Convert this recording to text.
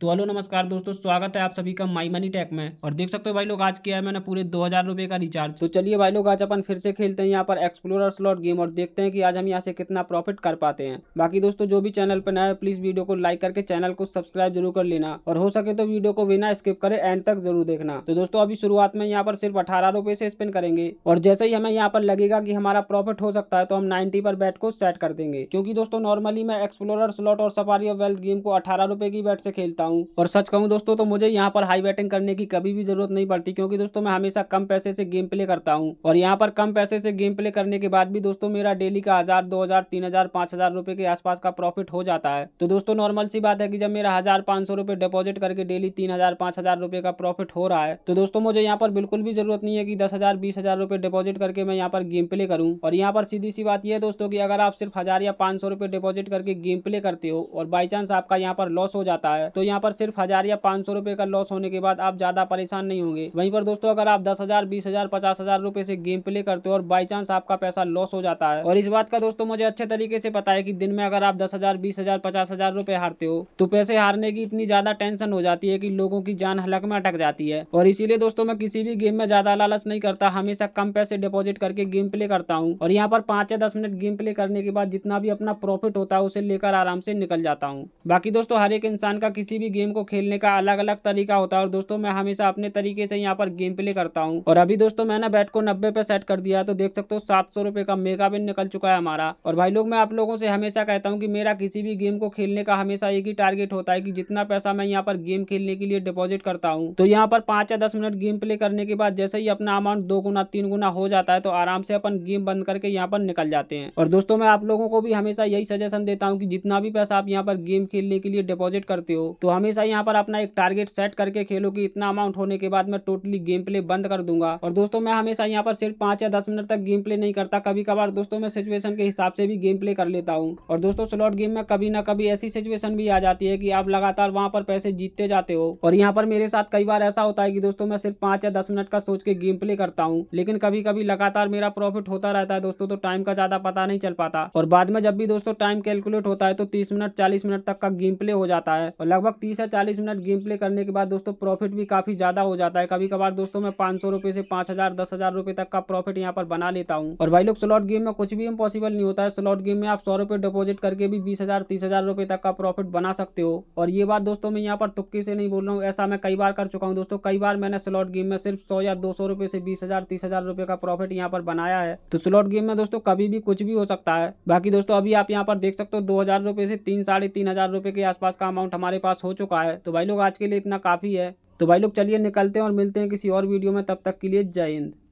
तो हेलो नमस्कार दोस्तों स्वागत है आप सभी का माई मनी टैक में और देख सकते हो भाई लोग आज किया है मैंने पूरे दो हज़ार रुपये का रिचार्ज तो चलिए भाई लोग आज अपन फिर से खेलते हैं यहाँ पर एक्सप्लोरर स्लॉट गेम और देखते हैं कि आज हम यहाँ से कितना प्रॉफिट कर पाते हैं बाकी दोस्तों जो भी चैनल पर नया है प्लीज़ वीडियो को लाइक करके चैनल को सब्सक्राइब जरूर कर लेना और हो सके तो वीडियो को बिना स्किप करे एंड तक जरूर देखना तो दोस्तों अभी शुरुआत में यहाँ पर सिर्फ अठारह से स्पेंड करेंगे और जैसे ही हमें यहाँ पर लगेगा कि हमारा प्रॉफिट हो सकता है तो हम नाइन्टी पर बैट को सेट कर देंगे क्योंकि दोस्तों नॉर्मली मैं एक्सप्लोर स्लॉट और सफारी ऑफ वेल्थ गेम को अठारह की बैट से खेलता हूँ और सच कहूँ दोस्तों तो मुझे यहाँ पर हाई बैटिंग करने की कभी भी जरूरत नहीं पड़ती क्योंकि दोस्तों मैं हमेशा कम पैसे से गेम प्ले करता हूँ और यहाँ पर कम पैसे से गेम प्ले करने के बाद भी दोस्तों मेरा डेली का हजार दो हजार तीन हजार पाँच हजार रुपए के आसपास का प्रॉफिट हो जाता है तो दोस्तों नॉर्मल सी बात है कि जब मेरा हजार पाँच सौ रुपए डिपोजिट करके डेली तीन हजार पाँच हजार रुपए का प्रॉफिट हो रहा है तो दोस्तों मुझे यहाँ पर बिल्कुल भी जरूरत नहीं है कि दस हजार बीस हजार रुपए डिपोजिट करके मैं यहाँ पर गेम प्ले करूँ और यहाँ पर सीधी सी बात यह है दोस्तों की अगर आप सिर्फ हजार या पाँच सौ रुपए डिपोजिट करके गेम प्ले करते हो और बाई चांस आपका यहाँ पर लॉस हो जाता है तो यहाँ यहाँ पर सिर्फ हज़ार या पाँच सौ रुपए का लॉस होने के बाद आप ज़्यादा परेशान नहीं होंगे वहीं पर दोस्तों अगर आप दस हज़ार बीस हज़ार पचास हज़ार रुपये से गेम प्ले करते हो और बाई चांस आपका पैसा लॉस हो जाता है और इस बात का दोस्तों मुझे अच्छे तरीके से पता है की दिन में अगर आप दस हज़ार बीस हज़ार पचास हज़ार रुपये हारते हो तो पैसे हारने की इतनी ज़्यादा टेंशन हो जाती है की लोगों की जान हलक में अटक जाती है और इसीलिए दोस्तों मैं किसी भी गेम में ज़्यादा लालच नहीं करता हमेशा कम पैसे डिपोजिट करके गेम प्ले करता हूँ और यहाँ पर पांच या दस मिनट गेम प्ले करने के बाद जितना भी अपना प्रॉफिट होता है उसे लेकर आराम से निकल जाता हूँ बाकी दोस्तों हर एक इंसान का किसी भी भी गेम को खेलने का अलग अलग तरीका होता है और दोस्तों मैं हमेशा अपने तरीके से यहाँ पर गेम प्ले करता हूँ और अभी दोस्तों मैंने बैट को नब्बे पे सेट कर दिया तो देख सकते हो सात सौ का मेगा बिन निकल चुका है हमारा और भाई लोग मैं आप लोगों से हमेशा कहता हूँ कि मेरा किसी भी गेम को खेलने का हमेशा एक ही टारगेट होता है कि जितना पैसा मैं यहाँ पर गेम खेलने के लिए डिपॉजिट करता हूँ तो यहाँ पर पांच या दस मिनट गेम प्ले करने के बाद जैसे ही अपना अमाउंट दो गुना तीन गुना हो जाता है तो आराम से अपन गेम बंद करके यहाँ पर निकल जाते हैं और दोस्तों मैं आप लोगों को भी हमेशा यही सजेशन देता हूँ कि जितना भी पैसा आप यहाँ पर गेम खेलने के लिए डिपॉजिट करते हो तो हमेशा यहाँ पर अपना एक टारगेट सेट करके खेलो कि इतना अमाउंट होने के बाद मैं टोटली गेम प्ले बंद कर दूंगा और दोस्तों मैं हमेशा यहाँ पर सिर्फ पांच या दस मिनट तक गेम प्ले नहीं करता कभी कभार दोस्तों मैं सिचुएशन के हिसाब से भी गेम प्ले कर लेता हूँ और दोस्तों स्लॉट गेम में कभी ना कभी ऐसी सिचुएशन भी आ जाती है की आप लगातार वहाँ पर पैसे जीतते जाते हो और यहाँ पर मेरे साथ कई बार ऐसा होता है की दोस्तों मैं सिर्फ पांच या दस मिनट का सोच के गेम प्ले करता हूँ लेकिन कभी कभी लगातार मेरा प्रॉफिट होता रहता है दोस्तों तो टाइम का ज्यादा पता नहीं चल पाता और बाद में जब भी दोस्तों टाइम कैलकुलेट होता है तो तीस मिनट चालीस मिनट तक का गेम प्ले हो जाता है और लगभग तीस या चालीस मिनट गेम प्ले करने के बाद दोस्तों प्रॉफिट भी काफ़ी ज़्यादा हो जाता है कभी कभार दोस्तों मैं पांच सौ रुपए से पांच हज़ार दस हज़ार रुपए तक का प्रॉफिट यहाँ पर बना लेता हूँ और भाई लोग स्लॉट गेम में कुछ भी इम्पॉसिबल नहीं होता है स्लॉट गेम में आप सौ रुपए डिपोजिट करके भी बीस हज़ार तीस हज़ार रुपए तक का प्रॉफिट बना सकते हो और ये बात दोस्तों मैं यहाँ पर तुक्की से नहीं बोल रहा हूँ ऐसा मैं कई बार कर चुका हूँ दोस्तों कई बार मैंने स्लॉट गेम में सिर्फ सौ या दो सौ रुपए से बीस हज़ार तीस हज़ार रुपए का प्रॉफिट यहाँ पर बनाया है तो स्लॉट गेम में दोस्तों कभी भी कुछ भी हो सकता है बाकी दोस्तों अभी आप यहाँ पर देख सकते हो दो हज़ार रुपये से तीन साढ़े तीन हज़ार रुपए के आसपास का अमाउंट हमारे पास हो चुका है तो भाई लोग आज के लिए इतना काफ़ी है तो भाई लोग चलिए निकलते हैं और मिलते हैं किसी और वीडियो में तब तक के लिए जय हिंद